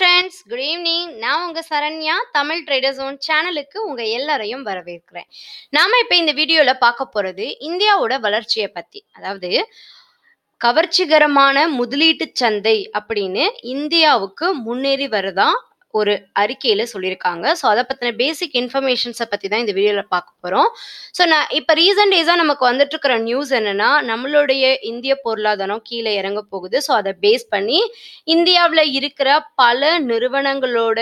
friends good evening நான் உங்கள் Saranya Tamil traders own சேனலுக்கு உங்கள் எல்லாரையும் வரவேற்கிறேன் நாம் இப்போ இந்த வீடியோவில் பார்க்க போகிறது இந்தியாவோட வளர்ச்சியை பற்றி அதாவது கவர்ச்சிகரமான முதலீட்டு சந்தை அப்படின்னு இந்தியாவுக்கு முன்னேறி வருதான் ஒரு அறிக்கையில சொல்லியிருக்காங்க ஸோ அதை பத்தின பேசிக் இன்ஃபர்மேஷன்ஸை பத்தி தான் இந்த வீடியோல பார்க்க போறோம் ஸோ நான் இப்போ ரீசன்ட் டேஸா நமக்கு வந்துட்டு இருக்கிற நியூஸ் என்னன்னா நம்மளுடைய இந்திய பொருளாதாரம் கீழே இறங்க போகுது ஸோ அதை பேஸ் பண்ணி இந்தியாவில் இருக்கிற பல நிறுவனங்களோட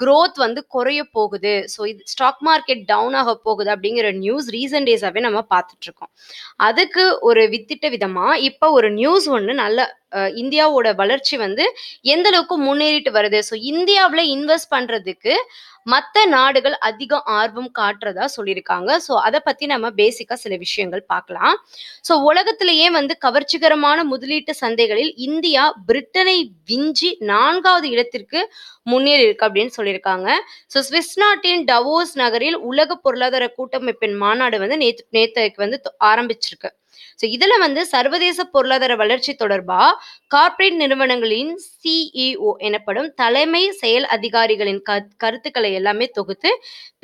க்ரோத் வந்து குறைய போகுது ஸோ இது ஸ்டாக் மார்க்கெட் டவுன் ஆக போகுது அப்படிங்கிற நியூஸ் ரீசன்ட் டேஸாகவே நம்ம பார்த்துட்ருக்கோம் அதுக்கு ஒரு வித்திட்ட விதமாக இப்போ ஒரு நியூஸ் ஒன்று நல்ல இந்தியாவோட வளர்ச்சி வந்து எந்த அளவுக்கு முன்னேறிட்டு வருது ஸோ இந்தியாவில் இன்வெஸ்ட் பண்ணுறதுக்கு மற்ற நாடுகள் அதிகம் ஆர்வம் காட்டுறதா சொல்லியிருக்காங்க ஸோ அதை பற்றி நம்ம பேசிக்காக சில விஷயங்கள் பார்க்கலாம் ஸோ உலகத்திலேயே வந்து கவர்ச்சிகரமான முதலீட்டு சந்தைகளில் இந்தியா பிரிட்டனை விஞ்சி நான்காவது இடத்திற்கு முன்னேறி இருக்கு அப்படின்னு சொல்லியிருக்காங்க ஸோ ஸ்விஸ் நாட்டின் டவோஸ் நகரில் உலக பொருளாதார கூட்டமைப்பின் மாநாடு வந்து நேற்று நேற்றுக்கு வந்து ஆரம்பிச்சிருக்கு ஸோ இதில் வந்து சர்வதேச பொருளாதார வளர்ச்சி தொடர்பா கார்ப்பரேட் நிறுவனங்களின் சிஇஓ e எனப்படும் தலைமை செயல் அதிகாரிகளின் கருத்துக்களை எல்லாமே தொகுத்து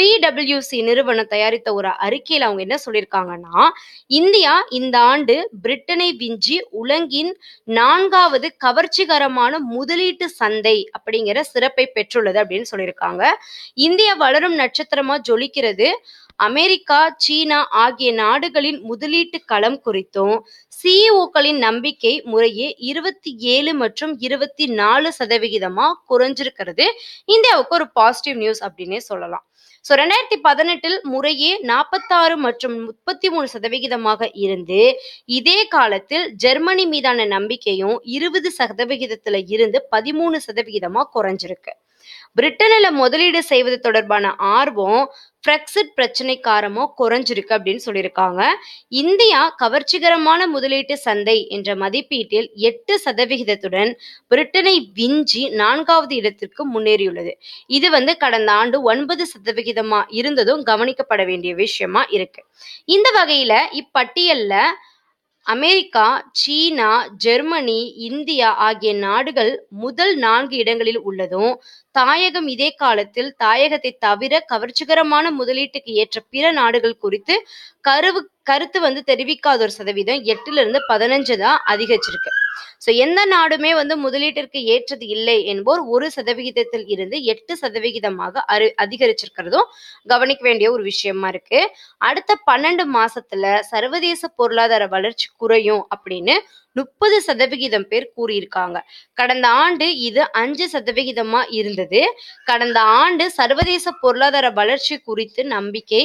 பிடபிள்யூசி நிறுவனம் தயாரித்த ஒரு அறிக்கையில் அவங்க என்ன சொல்லியிருக்காங்கன்னா இந்தியா இந்த ஆண்டு பிரிட்டனை விஞ்சி உலகின் நான்காவது கவர்ச்சிகரமான முதலீட்டு சந்தை அப்படிங்கிற சிறப்பை பெற்றுள்ளது அப்படின்னு சொல்லியிருக்காங்க இந்தியா வளரும் நட்சத்திரமா ஜொலிக்கிறது அமெரிக்கா சீனா ஆகிய நாடுகளின் முதலீட்டு களம் குறித்தும் சிஇஓக்களின் e நம்பிக்கை முறையே இருபத்தி ஏழு மற்றும் இருபத்தி நாலு சதவிகிதமா குறைஞ்சிருக்கிறது இந்தியாவுக்கு ஒரு பாசிட்டிவ் நியூஸ் அப்படின்னே சொல்லலாம் ஸோ ரெண்டாயிரத்தி பதினெட்டில் முறையே நாற்பத்தாறு மற்றும் முப்பத்தி மூணு சதவிகிதமாக இருந்து இதே காலத்தில் ஜெர்மனி மீதான நம்பிக்கையும் இருபது சதவிகிதத்துல இருந்து பதிமூணு சதவிகிதமா குறைஞ்சிருக்கு பிரிட்டனில் முதலீடு செய்வது தொடர்பான ஆர்வம் பிரெக்சிட் பிரச்சனை காரமோ குறைஞ்சிருக்கு அப்படின்னு சொல்லியிருக்காங்க இந்தியா கவர்ச்சிகரமான முதலீட்டு சந்தை என்ற மதிப்பீட்டில் எட்டு சதவிகிதத்துடன் பிரிட்டனை விஞ்சி நான்காவது இடத்திற்கு முன்னேறியுள்ளது இது வந்து கடந்த ஆண்டு ஒன்பது சதவிகிதமா இருந்ததும் கவனிக்கப்பட வேண்டிய விஷயமா இருக்கு இந்த வகையில இப்பட்டியல்ல அமெரிக்கா சீனா ஜெர்மனி இந்தியா ஆகிய நாடுகள் முதல் நான்கு இடங்களில் உள்ளதும் தாயகம் இதே காலத்தில் தாயகத்தை தவிர கவர்ச்சிகரமான முதலீட்டுக்கு ஏற்ற பிற நாடுகள் குறித்து கருவு கருத்து வந்து தெரிவிக்காத ஒரு சதவீதம் எட்டுல இருந்து பதினஞ்சு தான் அதிகரிச்சிருக்கு ஸோ எந்த நாடுமே வந்து முதலீட்டிற்கு ஏற்றது இல்லை என்போர் ஒரு சதவிகிதத்தில் இருந்து எட்டு சதவிகிதமாக அரு அதிகரிச்சிருக்கிறதும் கவனிக்க வேண்டிய ஒரு விஷயமா இருக்கு அடுத்த பன்னெண்டு மாசத்துல சர்வதேச பொருளாதார வளர்ச்சி குறையும் அப்படின்னு முப்பது சதவிகிதம் பேர் கூறியிருக்காங்க கடந்த ஆண்டு இது அஞ்சு சதவிகிதமா இருந்தது இருந்தது கடந்த ஆண்டு சர்வதேச பொருளாதார வளர்ச்சி குறித்து நம்பிக்கை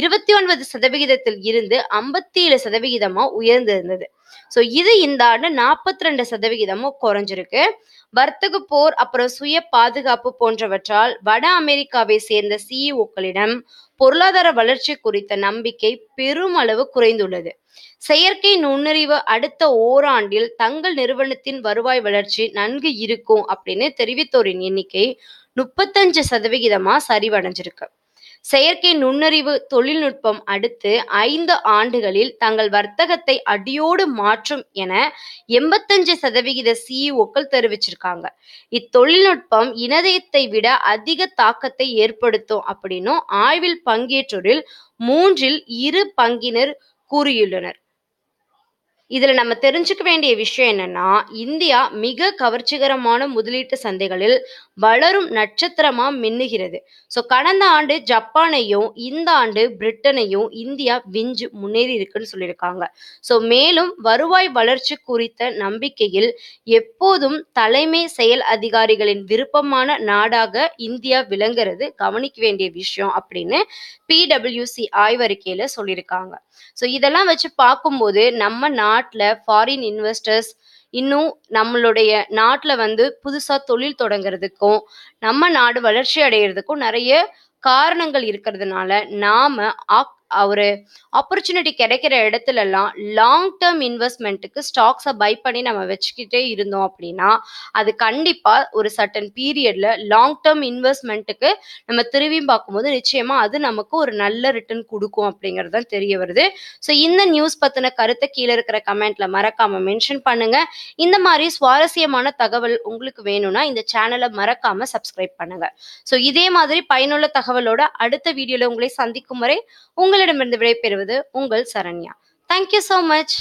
இருபத்தி ஒன்பது சதவிகிதத்தில் இருந்து ஐம்பத்தி ஏழு சதவிகிதமா உயர்ந்திருந்தது ஸோ இது இந்த ஆண்டு நாற்பத்தி ரெண்டு சதவிகிதமும் குறைஞ்சிருக்கு வர்த்தக போர் அப்புறம் சுய பாதுகாப்பு போன்றவற்றால் வட அமெரிக்காவை சேர்ந்த சிஇஓக்களிடம் e பொருளாதார வளர்ச்சி குறித்த நம்பிக்கை பெருமளவு குறைந்துள்ளது செயற்கை நுண்ணறிவு அடுத்த ஓராண்டில் தங்கள் நிறுவனத்தின் வருவாய் வளர்ச்சி நன்கு இருக்கும் அப்படின்னு தெரிவித்தோரின் எண்ணிக்கை முப்பத்தஞ்சு சதவிகிதமா சரிவடைஞ்சிருக்கு செயற்கை நுண்ணறிவு தொழில்நுட்பம் அடுத்து ஐந்து ஆண்டுகளில் தங்கள் வர்த்தகத்தை அடியோடு மாற்றும் என எண்பத்தஞ்சு சதவிகித சிஇஓக்கள் e தெரிவிச்சிருக்காங்க இத்தொழில்நுட்பம் இனதயத்தை விட அதிக தாக்கத்தை ஏற்படுத்தும் அப்படின்னும் ஆய்வில் பங்கேற்றோரில் மூன்றில் இரு பங்கினர் கூறியுள்ளனர் இதுல நம்ம தெரிஞ்சுக்க வேண்டிய விஷயம் என்னன்னா இந்தியா மிக கவர்ச்சிகரமான முதலீட்டு சந்தைகளில் வளரும் நட்சத்திரமா மின்னுகிறது ஸோ கடந்த ஆண்டு ஜப்பானையும் இந்த ஆண்டு பிரிட்டனையும் இந்தியா விஞ்சு முன்னேறி இருக்குன்னு சொல்லியிருக்காங்க ஸோ மேலும் வருவாய் வளர்ச்சி குறித்த நம்பிக்கையில் எப்போதும் தலைமை செயல் அதிகாரிகளின் விருப்பமான நாடாக இந்தியா விளங்குறது கவனிக்க வேண்டிய விஷயம் அப்படின்னு பிடபிள்யூசி ஆய்வறிக்கையில சொல்லியிருக்காங்க ஸோ இதெல்லாம் வச்சு பார்க்கும்போது நம்ம நாட்டில் ஃபாரின் இன்வெஸ்டர்ஸ் இன்னும் நம்மளுடைய நாட்டில் வந்து புதுசாக தொழில் தொடங்குறதுக்கும் நம்ம நாடு வளர்ச்சி அடைகிறதுக்கும் நிறைய காரணங்கள் இருக்கிறதுனால நாம ஒரு ஆப்பர்ச்சுனிட்டி கிடைக்கிற இடத்துலலாம் லாங் டேர்ம் இன்வெஸ்ட்மெண்ட்டுக்கு ஸ்டாக்ஸை பை பண்ணி நம்ம வச்சுக்கிட்டே இருந்தோம் அப்படின்னா அது கண்டிப்பாக ஒரு சர்டன் பீரியடில் லாங் டேர்ம் இன்வெஸ்ட்மெண்ட்டுக்கு நம்ம திரும்பி பார்க்கும்போது நிச்சயமாக அது நமக்கு ஒரு நல்ல ரிட்டர்ன் கொடுக்கும் அப்படிங்கிறது தான் தெரிய வருது ஸோ இந்த நியூஸ் பற்றின கருத்தை கீழே இருக்கிற கமெண்ட்டில் மறக்காமல் மென்ஷன் பண்ணுங்கள் இந்த மாதிரி சுவாரஸ்யமான தகவல் உங்களுக்கு வேணும்னா இந்த சேனலை மறக்காமல் சப்ஸ்கிரைப் பண்ணுங்கள் ஸோ இதே மாதிரி பயனுள்ள தகவலோட அடுத்த வீடியோவில் உங்களை சந்திக்கும் வரை உங்களுக்கு உங்களிடமிருந்து விடைபெறுவது உங்கள் சரண்யா தேங்க்யூ ஸோ மச்